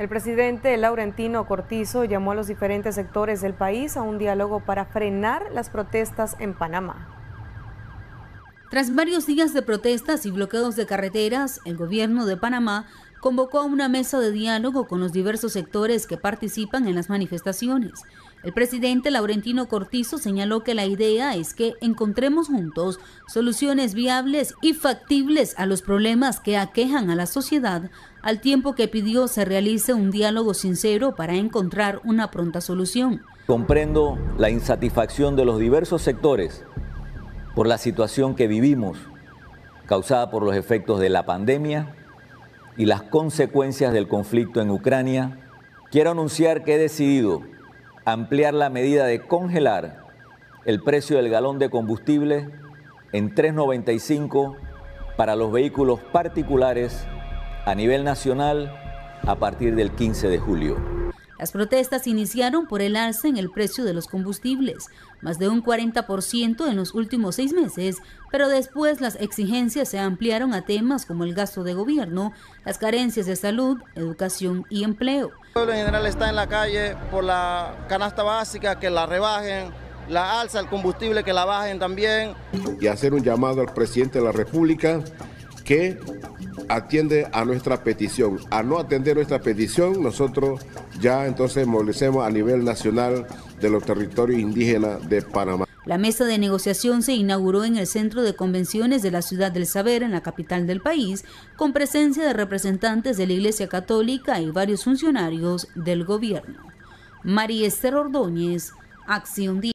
El presidente Laurentino Cortizo llamó a los diferentes sectores del país a un diálogo para frenar las protestas en Panamá. Tras varios días de protestas y bloqueos de carreteras, el gobierno de Panamá convocó a una mesa de diálogo con los diversos sectores que participan en las manifestaciones. El presidente Laurentino Cortizo señaló que la idea es que encontremos juntos soluciones viables y factibles a los problemas que aquejan a la sociedad, al tiempo que pidió se realice un diálogo sincero para encontrar una pronta solución. Comprendo la insatisfacción de los diversos sectores por la situación que vivimos, causada por los efectos de la pandemia y las consecuencias del conflicto en Ucrania. Quiero anunciar que he decidido ampliar la medida de congelar el precio del galón de combustible en 3.95 para los vehículos particulares a nivel nacional a partir del 15 de julio. Las protestas iniciaron por el alza en el precio de los combustibles, más de un 40% en los últimos seis meses, pero después las exigencias se ampliaron a temas como el gasto de gobierno, las carencias de salud, educación y empleo. El pueblo en general está en la calle por la canasta básica, que la rebajen, la alza, el combustible, que la bajen también. Y hacer un llamado al presidente de la República que atiende a nuestra petición. A no atender nuestra petición, nosotros ya entonces movilicemos a nivel nacional de los territorios indígenas de Panamá. La mesa de negociación se inauguró en el Centro de Convenciones de la Ciudad del Saber, en la capital del país, con presencia de representantes de la Iglesia Católica y varios funcionarios del gobierno. María Esther Ordóñez, Acción Día.